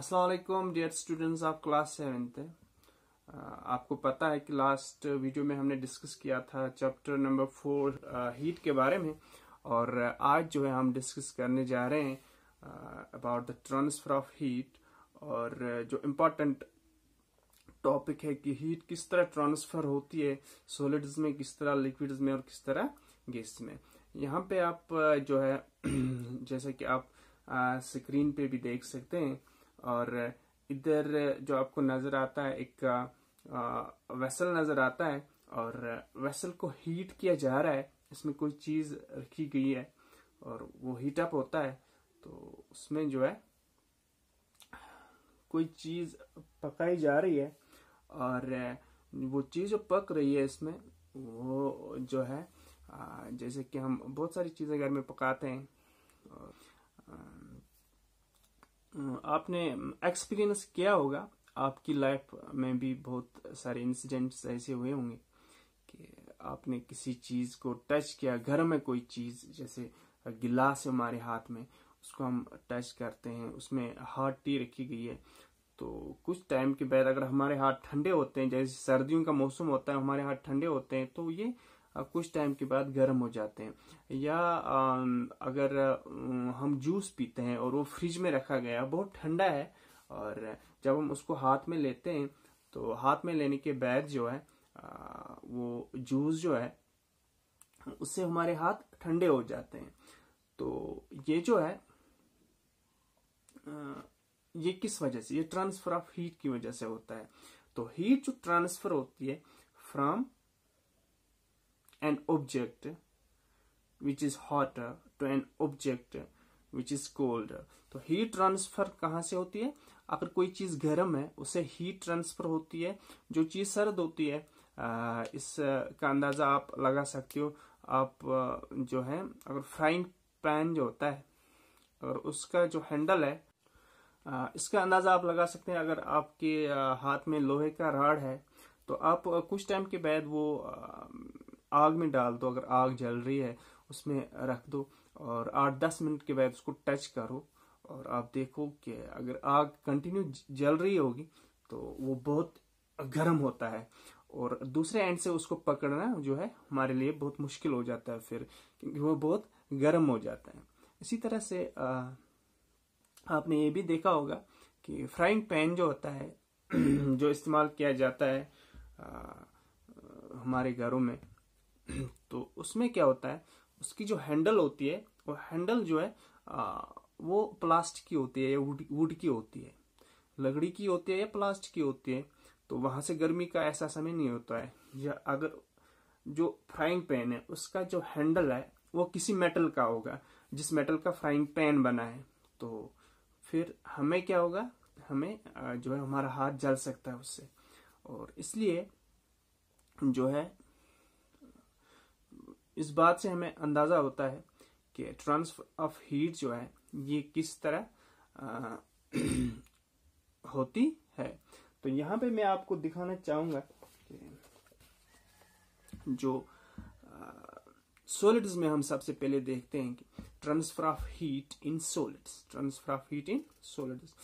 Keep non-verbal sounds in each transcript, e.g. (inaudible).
असलकुम dear students of class seventh आपको पता है कि लास्ट वीडियो में हमने डिस्कस किया था चैप्टर नंबर फोर हीट के बारे में और uh, आज जो है हम डिस्कस करने जा रहे हैं about the transfer of heat और uh, जो इम्पोर्टेंट टॉपिक है कि हीट किस तरह ट्रांसफर होती है सोलिड्स में किस तरह लिक्विड्स में और किस तरह गैस में यहाँ पे आप uh, जो है (clears throat) जैसे कि आप स्क्रीन पे भी देख सकते हैं और इधर जो आपको नजर आता है एक वेसल नजर आता है और वेसल को हीट किया जा रहा है इसमें कोई चीज रखी गई है और वो हीट अप होता है तो उसमें जो है कोई चीज पकाई जा रही है और वो चीज जो पक रही है इसमें वो जो है जैसे कि हम बहुत सारी चीजें घर में पकाते हैं और आपने एक्सपीरियंस किया होगा आपकी लाइफ में भी बहुत सारे इंसिडेंट्स ऐसे हुए होंगे कि आपने किसी चीज़ को टच किया घर में कोई चीज़ जैसे गिलास है हमारे हाथ में उसको हम टच करते हैं उसमें हार्ड टी रखी गई है तो कुछ टाइम के बाद अगर हमारे हाथ ठंडे होते हैं जैसे सर्दियों का मौसम होता है हमारे हाथ ठंडे होते हैं तो ये कुछ टाइम के बाद गर्म हो जाते हैं या अगर हम जूस पीते हैं और वो फ्रिज में रखा गया बहुत ठंडा है और जब हम उसको हाथ में लेते हैं तो हाथ में लेने के बाद जो है वो जूस जो है उससे हमारे हाथ ठंडे हो जाते हैं तो ये जो है ये किस वजह से ये ट्रांसफर ऑफ हीट की वजह से होता है तो हीट जो ट्रांसफर होती है from an object which is hot to an object which is cold तो हीट ट्रांसफर कहाँ से होती है अगर कोई चीज गर्म है उसे हीट ट्रांसफर होती है जो चीज सर्द होती है इसका इस का अंदाजा आप लगा सकते हो आप जो है अगर फ्राइंग पैन जो होता है और उसका जो हैंडल है इसका अंदाजा आप लगा सकते हैं अगर आपके हाथ में लोहे का राड है तो आप कुछ टाइम के बाद वो आ, आग में डाल दो अगर आग जल रही है उसमें रख दो और आठ दस मिनट के बाद उसको टच करो और आप देखो कि अगर आग कंटिन्यू जल रही होगी तो वो बहुत गर्म होता है और दूसरे एंड से उसको पकड़ना जो है हमारे लिए बहुत मुश्किल हो जाता है फिर क्योंकि वो बहुत गर्म हो जाता है इसी तरह से आ, आपने ये भी देखा होगा कि फ्राइंग पैन जो होता है (clears throat) जो इस्तेमाल किया जाता है आ, हमारे घरों में (clears throat) तो उसमें क्या होता है उसकी जो हैंडल होती है वो हैंडल जो है आ, वो प्लास्टिक की होती है या वुड वुड की होती है लकड़ी की होती है या प्लास्टिक की होती है तो वहां से गर्मी का ऐसा समय नहीं होता है या अगर जो फ्राइंग पैन है उसका जो हैंडल है वो किसी मेटल का होगा जिस मेटल का फ्राइंग पैन बना है तो फिर हमें क्या होगा हमें जो है हमारा हाथ जल सकता है उससे और इसलिए जो है इस बात से हमें अंदाजा होता है कि ट्रांसफर ऑफ हीट जो है ये किस तरह आ, (clears throat) होती है तो यहाँ पे मैं आपको दिखाना चाहूंगा जो सोलिड्स में हम सबसे पहले देखते हैं कि transfer of heat in solids transfer of heat in solids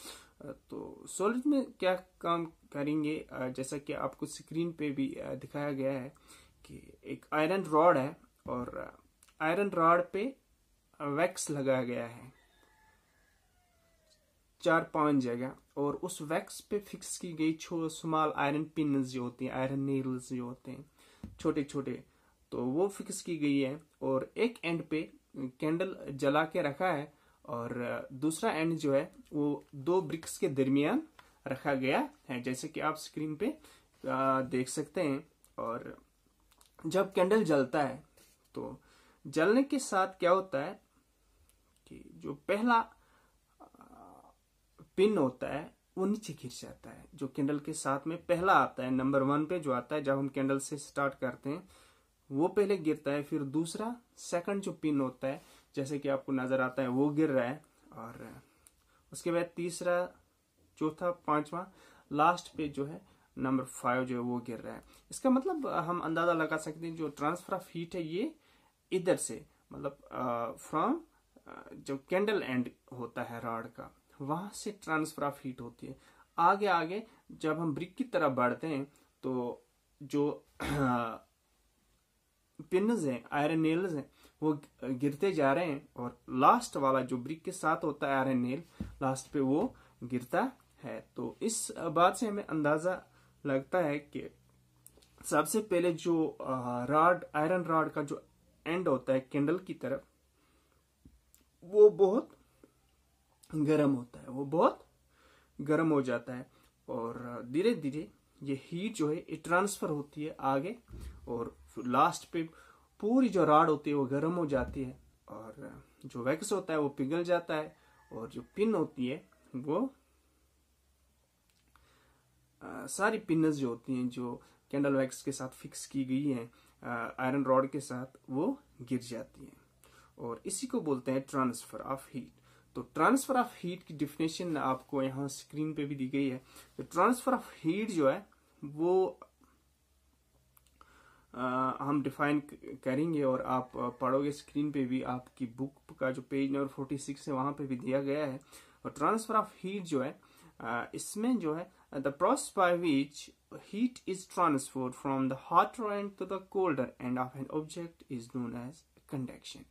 तो सोलिड में क्या काम करेंगे जैसा कि आपको स्क्रीन पे भी दिखाया गया है कि एक आयरन रॉड है और आयरन रॉड पे वैक्स लगाया गया है चार पांच जगह और उस वैक्स पे फिक्स की गई छो स्मॉल आयरन पिन जो होती हैं आयरन नील्स जो होते हैं छोटे छोटे तो वो फिक्स की गई है और एक एंड पे कैंडल जला के रखा है और दूसरा एंड जो है वो दो ब्रिक्स के दरमियान रखा गया है जैसे कि आप स्क्रीन पे देख सकते हैं और जब कैंडल जलता है तो जलने के साथ क्या होता है कि जो पहला पिन होता है वो नीचे गिर जाता है जो कैंडल के साथ में पहला आता है नंबर वन पे जो आता है जब हम कैंडल से स्टार्ट करते हैं वो पहले गिरता है फिर दूसरा सेकंड जो पिन होता है जैसे कि आपको नजर आता है वो गिर रहा है और उसके बाद तीसरा चौथा पांचवा लास्ट पे जो है नंबर फाइव जो है वो गिर रहा है इसका मतलब हम अंदाजा लगा सकते हैं जो ट्रांसफर ऑफ हीट है ये इधर से मतलब फ्रॉम जो कैंडल एंड होता है रॉड का वहां से ट्रांसफर ऑफ हीट होती है आगे आगे जब हम ब्रिक की तरफ बढ़ते हैं तो जो पिनज (clears throat) हैं आयरन नेल्स हैं वो गिरते जा रहे हैं और लास्ट वाला जो ब्रिक के साथ होता है आयरन नेल लास्ट पे वो गिरता है तो इस बात से हमें अंदाजा लगता है कि सबसे पहले जो रॉड आयरन राड का जो एंड होता है कैंडल की तरफ वो बहुत गर्म होता है वो बहुत गर्म हो जाता है और धीरे धीरे ये हीट जो है ये ट्रांसफर होती है आगे और लास्ट पे पूरी जो राड होती है वो गर्म हो जाती है और जो वैक्स होता है वो पिघल जाता है और जो पिन होती है वो आ, सारी पिनस जो होती हैं जो कैंडल वैक्स के साथ फिक्स की गई हैं आयरन रॉड के साथ वो गिर जाती है और इसी को बोलते हैं ट्रांसफर ऑफ हीट तो ट्रांसफर ऑफ हीट की डिफिनेशन आपको यहाँ स्क्रीन पे भी दी गई है तो ट्रांसफर ऑफ हीट जो है वो आ, हम डिफाइन करेंगे और आप पढ़ोगे स्क्रीन पे भी आपकी बुक का जो पेज नंबर फोर्टी सिक्स है वहां पे भी दिया गया है और ट्रांसफर ऑफ हीट जो है इसमें जो है the process by which heat is transferred from the hotter end to the colder end of an object is known as conduction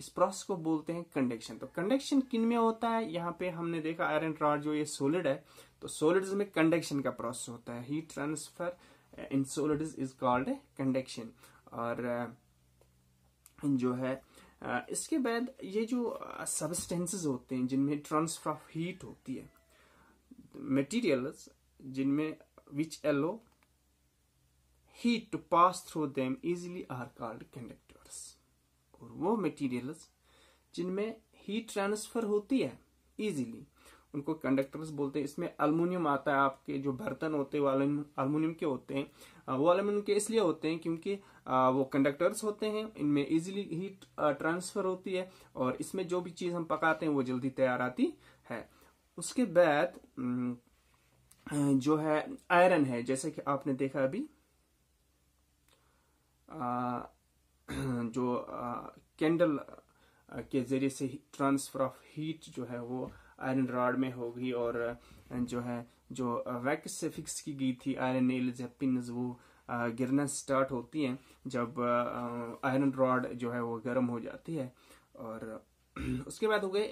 इस प्रोसेस को बोलते हैं कंडक्शन तो कंडक्शन किन में होता है यहाँ पे हमने देखा आयरन रॉड जो ये सोलिड है तो सोलिड में कंडक्शन का प्रोसेस होता है heat transfer in solid is called conduction और जो है इसके बाद ये जो सब्सटेंसेस होते हैं जिनमें ट्रांसफर ऑफ हीट होती है मटेरियल्स जिनमें which allow heat to pass through them easily are called conductors और वो materials जिनमें हीट ट्रांसफर होती है इजिली उनको कंडक्टर्स बोलते हैं इसमें अल्मोनियम आता है आपके जो बर्तन होते हैं वो अल्मोनियम के होते हैं वो अल्मोनियम के इसलिए होते हैं क्योंकि वो कंडक्टर्स होते हैं इनमें इजीली हीट ट्रांसफर होती है और इसमें जो भी चीज़ हम पकाते हैं वो जल्दी तैयार आती है उसके बाद जो है आयरन है जैसे कि आपने देखा अभी (clears throat) जो कैंडल के जरिए से ट्रांसफर ऑफ हीट जो है वो आयरन रॉड में होगी और जो है जो वैक्स से फिक्स की गई थी आयरन नेल्स या पिन वो गिरना स्टार्ट होती हैं जब आयरन रॉड जो है वो गर्म हो जाती है और (clears throat) उसके बाद हो गए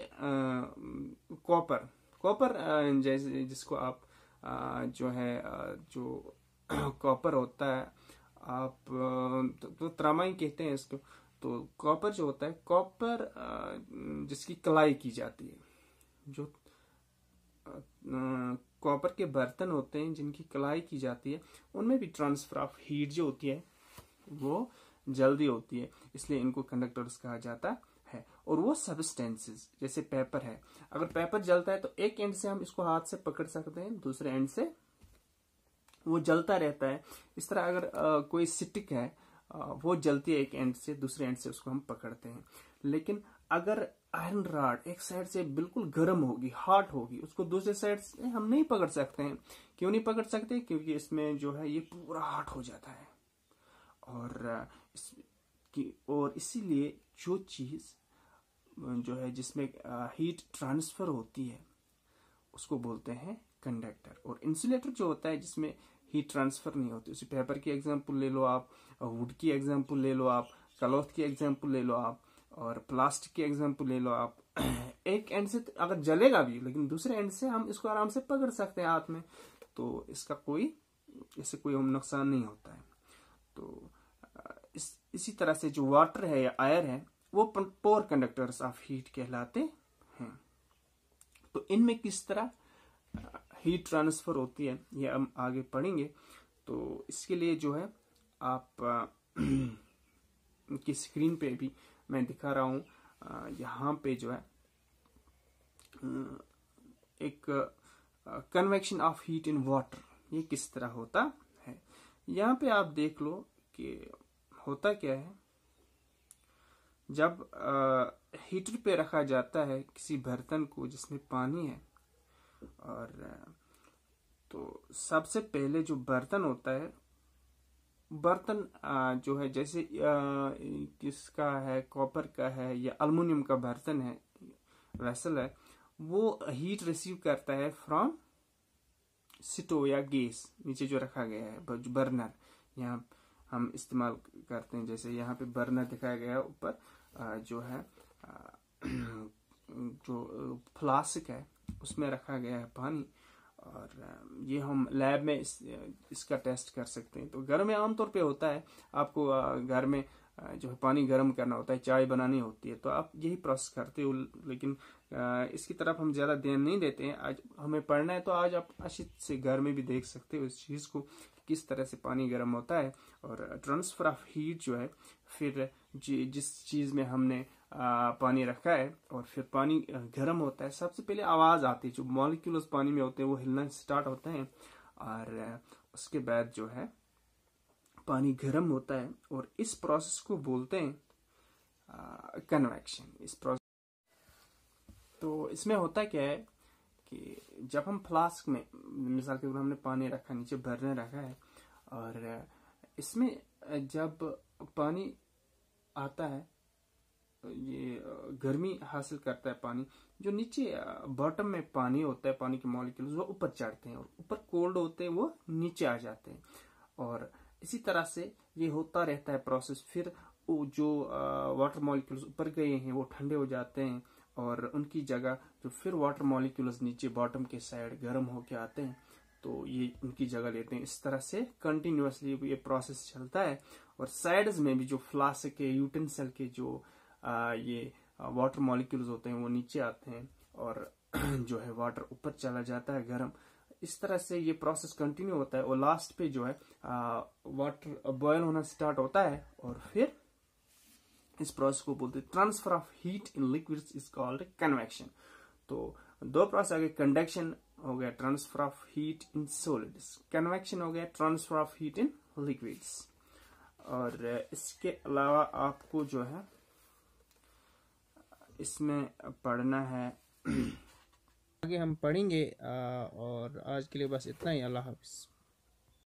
कॉपर कॉपर जैसे जिसको आप जो है जो कॉपर (clears throat) होता है आप तो, तो त्रामाई कहते हैं इसको तो कॉपर जो होता है कॉपर जिसकी कलाई की जाती है जो कॉपर के बर्तन होते हैं जिनकी कलाई की जाती है उनमें भी ट्रांसफर ऑफ हीट जो होती है वो जल्दी होती है इसलिए इनको कंडक्टर्स कहा जाता है और वो सब्सटेंसेस जैसे पेपर है अगर पेपर जलता है तो एक एंड से हम इसको हाथ से पकड़ सकते हैं दूसरे एंड से वो जलता रहता है इस तरह अगर आ, कोई सिटिक है आ, वो जलती है एक एंड से दूसरे एंड से उसको हम पकड़ते हैं लेकिन अगर आयरन राड एक साइड से बिल्कुल गर्म होगी हॉट होगी उसको दूसरे साइड से हम नहीं पकड़ सकते हैं क्यों नहीं पकड़ सकते क्योंकि इसमें जो है ये पूरा हॉट हो जाता है और इस कि और इसीलिए जो चीज़ जो है जिसमें हीट ट्रांसफर होती है उसको बोलते हैं कंडक्टर और इंसुलेटर जो होता है जिसमें हीट ट्रांसफर नहीं होती उसी पेपर की एग्जाम्पल ले लो आप वुड की एग्जाम्पल ले लो आप क्लॉथ की एग्जाम्पल ले लो आप और प्लास्टिक की एग्जाम्पल ले लो आप (clears throat) एक एंड से अगर जलेगा भी लेकिन दूसरे एंड से हम इसको आराम से पकड़ सकते हैं हाथ में तो इसका कोई इससे कोई हम नुकसान नहीं होता है तो इस इसी तरह से जो वाटर है या आयर है वो पोअर कंडक्टर्स ऑफ हीट कहलाते हैं तो इनमें किस तरह हीट ट्रांसफर होती है ये हम आगे पढ़ेंगे तो इसके लिए जो है आप (clears throat) की स्क्रीन पे भी मैं दिखा रहा हूँ यहाँ पे जो है एक convection of heat in water ये किस तरह होता है यहाँ पे आप देख लो कि होता क्या है जब आ, हीटर पे रखा जाता है किसी बर्तन को जिसमें पानी है और तो सबसे पहले जो बर्तन होता है बर्तन आ, जो है जैसे किसका है कॉपर का है या अल्मोनियम का बर्तन है वैसल है वो हीट रिसीव करता है फ्रॉम सिटो या गैस नीचे जो रखा गया है बर्नर यहाँ हम इस्तेमाल करते हैं जैसे यहाँ पे बर्नर दिखाया गया है ऊपर जो है (clears throat) जो फ्लास्क है उसमें रखा गया है पानी और ये हम लैब में इस, इसका टेस्ट कर सकते हैं तो घर में आमतौर पे होता है आपको घर में जो है पानी गर्म करना होता है चाय बनानी होती है तो आप यही प्रोसेस करते हो लेकिन इसकी तरफ हम ज़्यादा ध्यान नहीं देते हैं आज हमें पढ़ना है तो आज आप अच्छे से घर में भी देख सकते हो इस चीज़ को किस तरह से पानी गर्म होता है और ट्रांसफर ऑफ हीट जो है फिर जी जिस चीज में हमने पानी रखा है और फिर पानी गर्म होता है सबसे पहले आवाज आती है जो मॉलिक्यूल्स पानी में होते हैं वो हिलना स्टार्ट होते हैं और उसके बाद जो है पानी गर्म होता है और इस प्रोसेस को बोलते हैं कन्वेक्शन इस प्रोसेस तो इसमें होता क्या है कि जब हम फ्लास्क में मिसाल के तौर हमने पानी रखा नीचे भरने रखा है और इसमें जब पानी आता है ये गर्मी हासिल करता है पानी जो नीचे बॉटम में पानी होता है पानी के मॉलिक्यूल्स वो ऊपर चढ़ते हैं और ऊपर कोल्ड होते हैं वो नीचे आ जाते हैं और इसी तरह से ये होता रहता है प्रोसेस फिर वो जो वाटर मॉलिक्यूल्स ऊपर गए हैं वो ठंडे हो जाते हैं और उनकी जगह जो फिर वाटर मॉलिक्यूल्स नीचे बॉटम के साइड गर्म होके आते हैं तो ये उनकी जगह लेते हैं इस तरह से कंटिन्यूसली ये प्रोसेस चलता है और साइड्स में भी जो फ्लास्क के यूटेंसल के जो आ, ये वाटर मॉलिक्यूल्स होते हैं वो नीचे आते हैं और (clears throat) जो है वाटर ऊपर चला जाता है गर्म इस तरह से ये प्रोसेस कंटिन्यू होता है और लास्ट पे जो है आ, वाटर बॉयल होना स्टार्ट होता है और फिर इस प्रोसेस को बोलते transfer of heat in liquid is called convection तो दो प्रोसेस आगे कंडक्शन हो गया transfer of heat in solids convection हो गया transfer of heat in liquids और इसके अलावा आपको जो है इसमें पढ़ना है आगे हम पढ़ेंगे और आज के लिए बस इतना ही अल्लाह हाफिज़